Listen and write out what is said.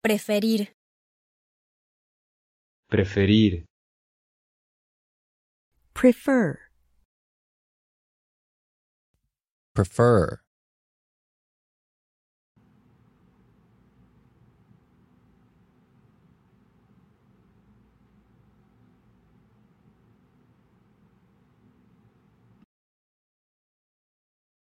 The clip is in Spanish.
Preferir. Preferir. Prefer. Prefer.